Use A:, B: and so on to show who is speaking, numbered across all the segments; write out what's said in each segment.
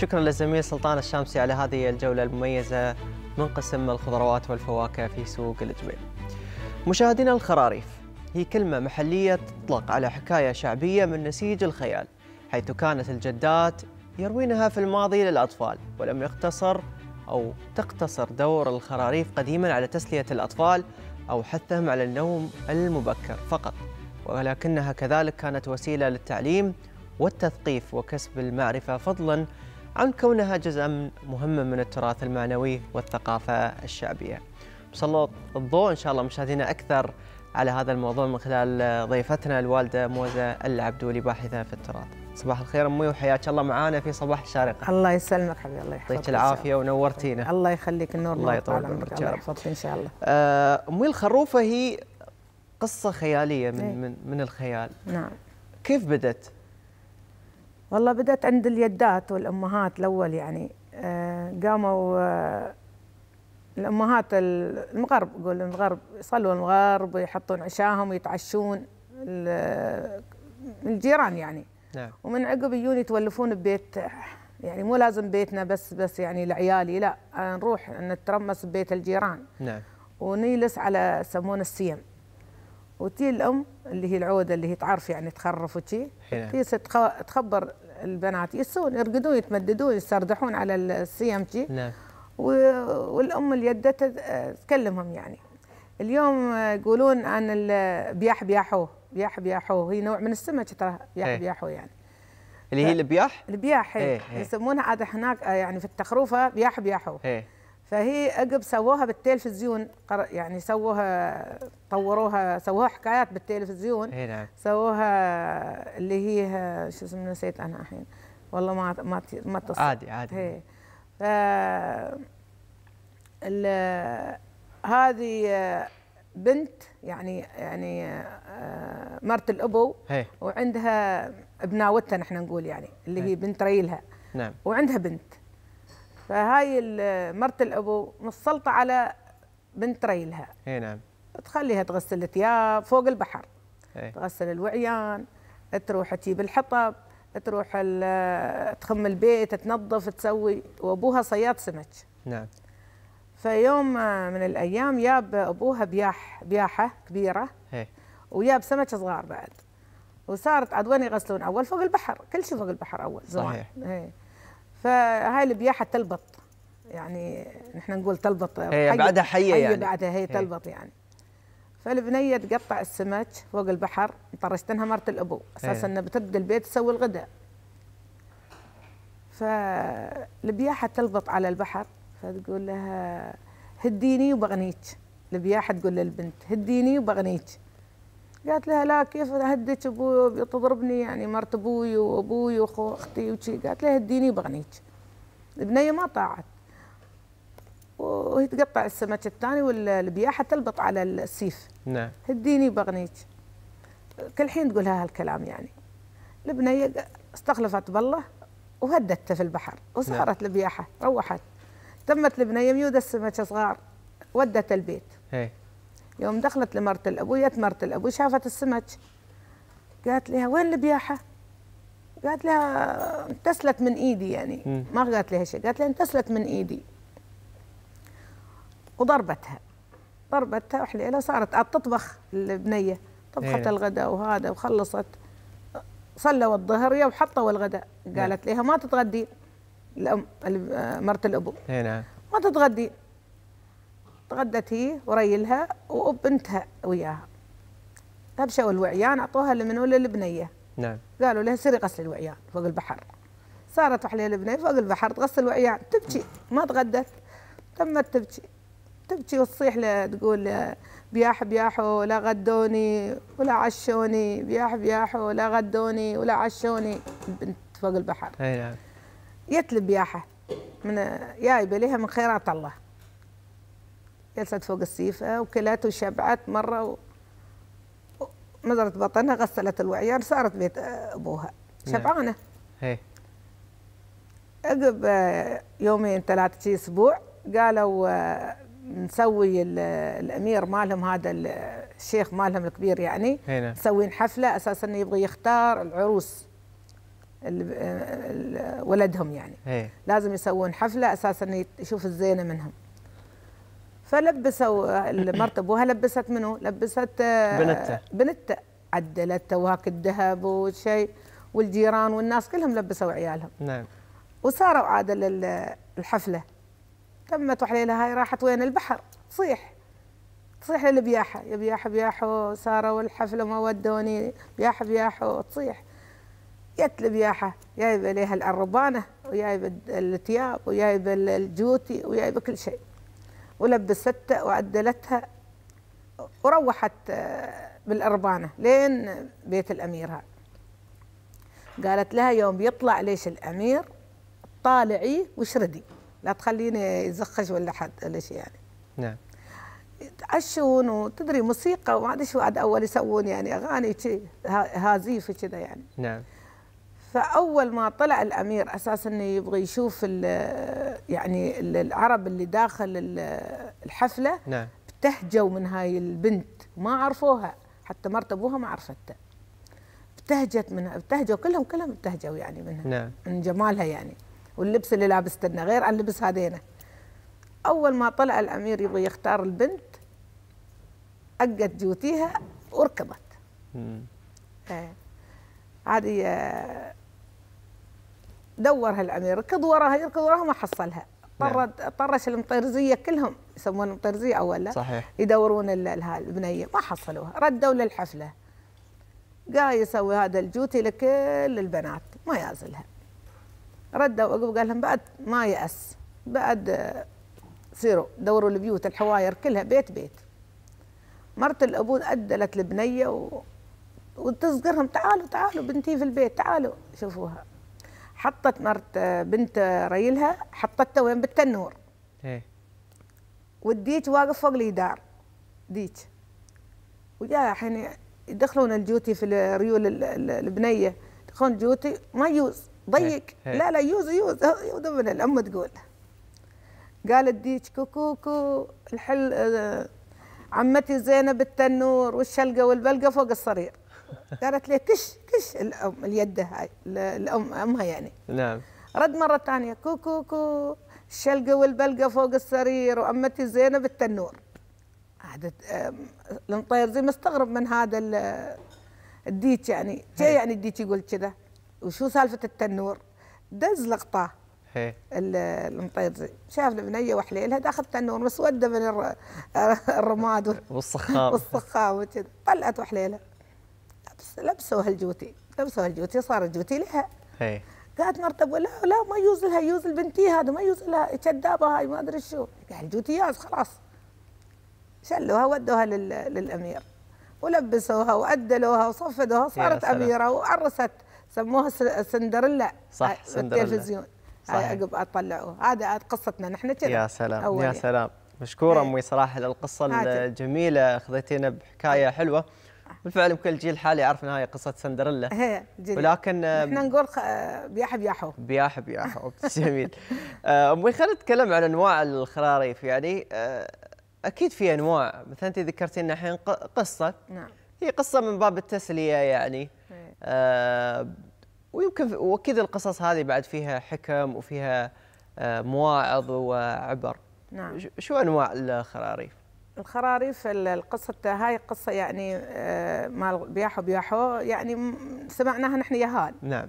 A: شكرا للزميل سلطان الشامسي على هذه الجولة المميزة من قسم الخضروات والفواكه في سوق الجبيل مشاهدينا الخراريف هي كلمة محلية تطلق على حكاية شعبية من نسيج الخيال حيث كانت الجدات يروينها في الماضي للأطفال ولم يقتصر أو تقتصر دور الخراريف قديما على تسلية الأطفال أو حثهم على النوم المبكر فقط ولكنها كذلك كانت وسيلة للتعليم والتثقيف وكسب المعرفة فضلا عن كونها جزءا مهما من التراث المعنوي والثقافة الشعبية مسلط الضوء إن شاء الله مشاهدينا أكثر على هذا الموضوع من خلال ضيفتنا الوالدة موزة العبدولي باحثة في التراث صباح الخير امي وحياك الله معانا في صباح الشارقه الله يسلمك حبيبي الله يحفظك يعطيك العافيه ونورتينا الله يخليك النور الله يطول عمرك يا رب. ان شاء الله آه، امي الخروفه هي قصه خياليه من إيه. من, من الخيال نعم كيف بدت
B: والله بدأت عند اليدات والأمهات الأول يعني آه، قاموا آه، الأمهات المغرب يقول المغرب يصلوا المغرب ويحطون عشاهم ويتعشون الجيران يعني نعم. ومن عقب يجون يتولفون ببيت يعني مو لازم بيتنا بس بس يعني لعيالي لا نروح نترمس ببيت الجيران نعم ونجلس على يسمونه السيم وتي الام اللي هي العوده اللي هي تعرف يعني تخرف وشي تخبر البنات يسون يرقدون يتمددون يسردحون على السيم شي نعم والام اليدة تكلمهم يعني اليوم يقولون عن البياح بياحو بياح بياحو هي نوع من السمك ترى بياح إيه. بياحو يعني
A: اللي هي البياح؟
B: البياح هي. إيه. إيه، هي. يسمونها عاد هناك آه، يعني في التخروفه بياح بياحو هي. فهي عقب سووها بالتلفزيون يعني سووها طوروها سووها حكايات بالتلفزيون اي نعم سووها اللي هي شو اسمه نسيت انا الحين والله ما ما ما تصل عادي عادي هي. ف هذه بنت يعني يعني مرت الابو هي. وعندها ابناوتها نحن نقول يعني اللي هي, هي بنت ريلها نعم وعندها بنت فهاي مرت الابو مسلطه على بنت ريلها اي نعم تخليها تغسل الثياب فوق البحر هي. تغسل الوعيان تروح تجيب الحطب تروح تخم البيت تنظف تسوي وابوها صياد سمك نعم فيوم من الايام جاب ابوها بياح بياحه كبيره هي. وياب سمك صغار بعد وصارت عدوان يغسلون اول فوق البحر كل شيء فوق البحر اول زمان صحيح هي. فهاي البياحه تلبط يعني نحن نقول تلبط هي بعدها حيه يعني بعدها هي تلبط هي. يعني فالبنيه تقطع السمك فوق البحر طرشتنها مرت الابو اساسا انها بتبدا البيت تسوي الغداء فالبياحه تلبط على البحر فتقول لها هديني وبغنيك البياحه تقول للبنت هديني وبغنيك قالت لها لا كيف اهدك ابوي بتضربني يعني مرت ابوي وابوي واختي وشي قالت لها هديني بغنيك البنيه ما طاعت وهي تقطع السمك الثاني والبياحة حتى البط على السيف نعم هديني بغنيك كل حين تقولها هالكلام يعني البنيه استخلفت بالله وهدتها في البحر وصارت نعم. روحت تمت البنيه ميوده السمك صغار ودت البيت هي. يوم دخلت لمرت الابو جت مرت الابو شافت السمك قالت لها وين البياحه؟ قالت لها انتسلت من ايدي يعني ما قالت لها شيء قالت لها انتسلت من ايدي وضربتها ضربتها وحليله صارت قاعد تطبخ البنيه طبخت إيه. الغداء وهذا وخلصت صلوا الظهر يا وحطوا الغداء نعم. قالت لها ما تتغدي الام مرت الابو إيه نعم ما تتغدي تغدت هي وريلها وبنتها وياها هبشوا الوعيان اعطوها لمنو للبنيه نعم قالوا لها سري غسل الوعيان فوق البحر صارت وحليه البنيه فوق البحر تغسل الوعيان تبكي ما تغدت تمت تبكي تبكي وتصيح له تقول بياح بياحو لا غدوني ولا عشوني بياح بياحو لا غدوني ولا عشوني بنت فوق البحر اي نعم جت البياحه من جايبه لها من خيرات الله جلست فوق السيفة آه، وكلت وشبعت مرة ونظرت بطنها غسلت الوعيان صارت بيت آه، أبوها نعم. شبعانة عقب آه، يومين ثلاثة شي أسبوع قالوا نسوي الأمير مالهم هذا الشيخ مالهم الكبير يعني هنا. نعم. مسوين حفلة أساس أنه يبغى يختار العروس ولدهم يعني هي. لازم يسوون حفلة أساس أنه يشوف الزينة منهم فلبسوا المرت ابوها لبست منه لبست آه، بنته بنته عدلت وهاك الذهب وشيء والجيران والناس كلهم لبسوا عيالهم نعم وساروا عاد الحفله تمت وحليلها هاي راحت وين البحر تصيح تصيح للبياحه يا بياحه بياحو ساروا الحفله ما ودوني بياحه بياحو تصيح جت البياحه جايبه لها العربانه وجايبه الثياب وجايبه الجوتي وجايبه كل شيء ولبستها وعدلتها وروحت آه، بالأربانة لين بيت الأميرها قالت لها يوم بيطلع ليش الأمير طالعي وشردي لا تخليني يزخش ولا حد ولا شيء يعني نعم يتعشون وتدري موسيقى وما ادري شو عاد اول يسوون يعني اغاني شي وكذا يعني نعم فاول ما طلع الامير اساس انه يبغى يشوف ال يعني العرب اللي داخل الحفله نعم ابتهجوا من هاي البنت ما عرفوها حتى مرت ابوها ما عرفته ابتهجت منها ابتهجوا كلهم كلهم ابتهجوا يعني منها نعم من جمالها يعني واللبس اللي لنا غير عن لبس هذينا اول ما طلع الامير يبغى يختار البنت أقت جوتيها وركضت. امم ايه هذه آه، دورها الامير ركض وراها يركض وراها ما حصلها نعم. طرد نعم. طرش المطرزيه كلهم يسمون المطرزيه اولا صحيح يدورون البنيه ما حصلوها ردوا للحفله قال يسوي هذا الجوتي لكل البنات ما يازلها ردوا عقب قال لهم بعد ما يأس بعد سيروا آه، دوروا البيوت الحواير كلها بيت بيت مرت الابو أدلت البنيه و... وتزقرهم تعالوا تعالوا بنتي في البيت تعالوا شوفوها حطت مرت بنت ريلها حطتها وين بالتنور ايه والديك واقف فوق الجدار ديك ويا الحين يدخلون الجوتي في ريول البنيه يدخلون الجوتي ما يوز ضيق إيه، إيه. لا لا يوز يوز يوز من الام تقول قالت ديك كوكو كو الحل آه، عمتي زينب التنور والشلقه والبلقه فوق الصرير قالت لي كش كش الام اليد هاي الام امها يعني نعم رد مره ثانيه كو كو كو الشلقه والبلقه فوق السرير وامتي زينب التنور قعدت المطير زي مستغرب من هذا الديك يعني جاي يعني الديك يقول كذا وشو سالفه التنور دز لقطه المطير زي شاف البنيه وحليلها داخل التنور مسوده من الرماد
A: والصخام
B: والصخام وكذا طلعت وحليلها لبس لبسوا هالجوتي لبسوا هالجوتي صار الجوتي لها اي قالت مرته لا لا ما يجوز لها يجوز لبنتي هذا ما يجوز لها كذابه هاي ما ادري شو قال يعني الجوتي ياز خلاص شلوها ودوها للامير ولبسوها وعدلوها وصفدوها صارت اميره وعرست سموها سندريلا صح سندريلا التلفزيون هاي عقب طلعوها هذا قصتنا نحن كذا يا سلام أولي. يا
A: سلام مشكوره امي صراحه للقصه الجميله اخذتينا بحكايه حلوه بالفعل يمكن الجيل الحالي يعرف انها قصه سندريلا إيه جديد. ولكن احنا نقول خ...
B: بياح آه، بياحو
A: بياح بياحو جميل آه، امي خلينا نتكلم عن انواع الخراريف يعني آه، اكيد في انواع مثلا انت ذكرتي ان الحين قصه نعم هي قصه من باب التسليه يعني إيه. آه ويمكن واكيد القصص هذه بعد فيها حكم وفيها مواعظ وعبر نعم شو انواع الخراريف
B: الخراريف القصة هاي قصة يعني آه، مال بياحو بياحو يعني سمعناها نحن يهال نعم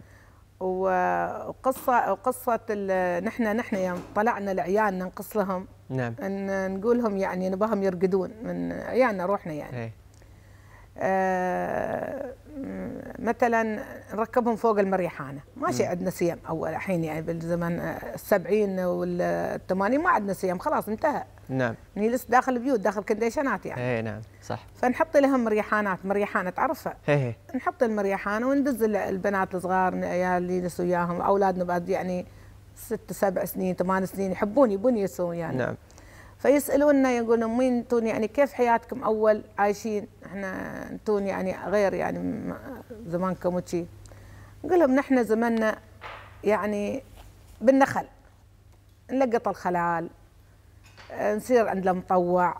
B: وقصة وقصة نحن نحن يوم طلعنا لعيالنا نقص لهم نعم ان نقول لهم يعني نباهم يرقدون من عيالنا روحنا يعني إيه. آه مثلا نركبهم فوق المريحانه ماشي عندنا سيم او الحين يعني بالزمن السبعين والثمانين ما عندنا سيم خلاص انتهى نعم نجلس يعني داخل بيوت داخل كنديشنات
A: يعني اي نعم صح
B: فنحط لهم مريحانات مريحانه تعرفها اي إيه. نحط المريحانه وندز البنات الصغار اللي نجلس وياهم اولادنا بعد يعني ست سبع سنين ثمان سنين يحبون يبون يسوون يعني نعم فيسالونا يقولون مين انتم يعني كيف حياتكم اول عايشين احنا انتم يعني غير يعني زمانكم وشي قال لهم نحن زماننا يعني بالنخل نلقط الخلال آه، نصير عند المطوع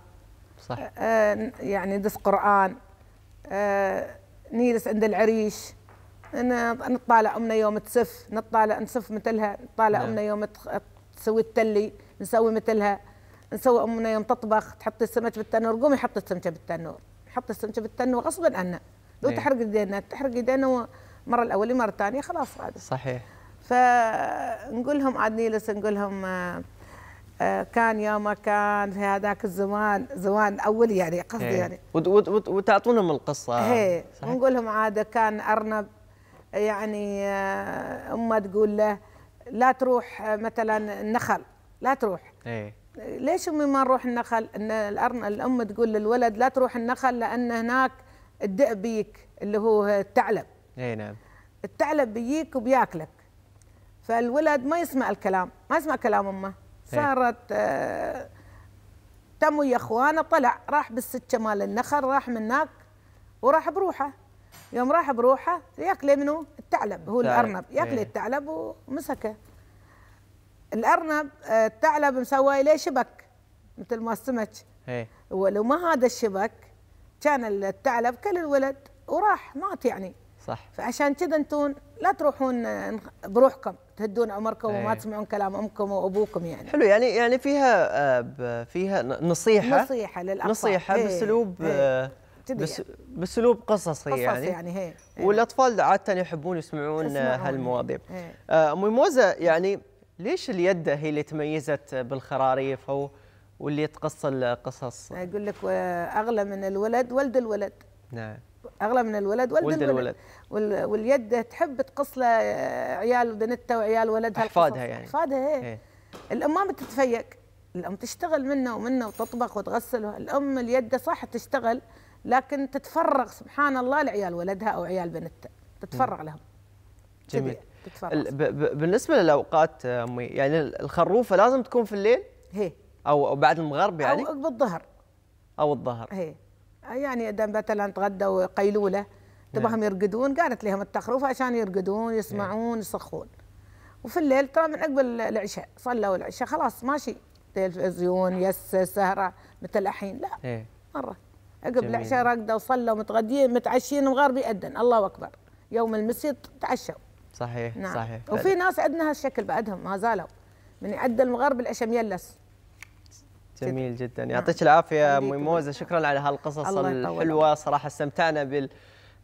B: صح آه، يعني ندرس قرآن آه، نجلس عند العريش نطالع امنا يوم تسف نطالع نسف مثلها نطالع نعم. امنا يوم تسوي التلي نسوي مثلها نسوي امنا يوم تطبخ تحط السمك بالتنور قومي حطي السمكه بالتنور حطي السمكه بالتنور غصبا عنا لو إيه. تحرق يدينا تحرق يدينا مرة الاولى مرة الثانيه خلاص عاد صحيح فنقول لهم عاد نيلس نقول لهم آه، آه، كان يوم كان في هذاك الزمان زمان اول يعني قصدي إيه. يعني
A: وتعطونهم القصه هي
B: إيه. ونقول لهم عاد كان ارنب يعني آه، امه تقول له لا تروح مثلا النخل لا تروح ايه ليش امي ما نروح النخل؟ ان الأرنب الام تقول للولد لا تروح النخل لان هناك الدئبيك اللي هو الثعلب اي نعم الثعلب بيجيك وبياكلك فالولد ما يسمع الكلام ما يسمع كلام امه إيه. صارت آه تم ويا اخوانه طلع راح بالسكه مال النخل راح من هناك وراح بروحه يوم راح بروحه ياكله منو؟ الثعلب هو الارنب ياكل إيه. الثعلب ومسكه الارنب الثعلب مسوي له شبك مثل ما السمك إيه. ولو ما هذا الشبك كان الثعلب كل الولد وراح مات يعني صح فعشان كذا انتم لا تروحون آه، بروحكم تهدون عمركم وما إيه. تسمعون كلام امكم وابوكم يعني
A: حلو يعني يعني فيها آه، فيها نصيحه نصيحه للاطفال نصيحه إيه، باسلوب إيه. آه، بس يعني. باسلوب قصصي قصص يعني, يعني هي. والاطفال عاده يحبون يسمعون هالمواضيع امي موزه يعني ليش اليد هي اللي تميزت بالخراريف او واللي تقص القصص
B: اقول لك اغلى من الولد ولد الولد نعم اغلى من الولد ولد, ولد الولد, الولد. واليد تحب تقص له عيال بنتها وعيال ولدها احفادها يعني احفادها هي. إيه. هي. الام ما بتتفيق الام تشتغل منه ومنه وتطبخ وتغسل الام اليد صح تشتغل لكن تتفرغ سبحان الله لعيال ولدها او عيال بنتها تتفرغ م. لهم جميل تتفرغ
A: بالنسبه للاوقات امي يعني الخروفه لازم تكون في الليل هي او بعد المغرب يعني او بالظهر او الظهر
B: هي آه، يعني اذا مثلا تغدوا قيلوله تبغاهم نعم. يرقدون قالت لهم التخروف عشان يرقدون يسمعون نعم. يصخون وفي الليل ترى من عقب العشاء صلوا العشاء خلاص ماشي تلفزيون يس سهره مثل الحين لا إيه. مره عقب العشاء رقدوا وصلوا متغدين متعشين وغار بيأذن الله اكبر يوم المسجد تعشوا
A: صحيح نعم. صحيح وفي
B: ناس عندنا هالشكل بعدهم ما زالوا من يعدل المغرب العشاء ميلس
A: جميل جدا نعم. يعطيك العافيه ام موزه شكرا على هالقصص الحلوه صراحه استمتعنا بال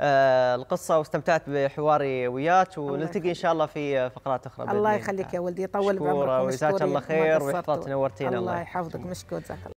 A: آه، القصه واستمتعت بحواري وياك ونلتقي ان شاء الله في فقرات اخرى الله يخليك
B: يا ولدي طول بعمرك وجزاك الله خير وحفظت نورتينا الله يحفظك مشكور جزاك الله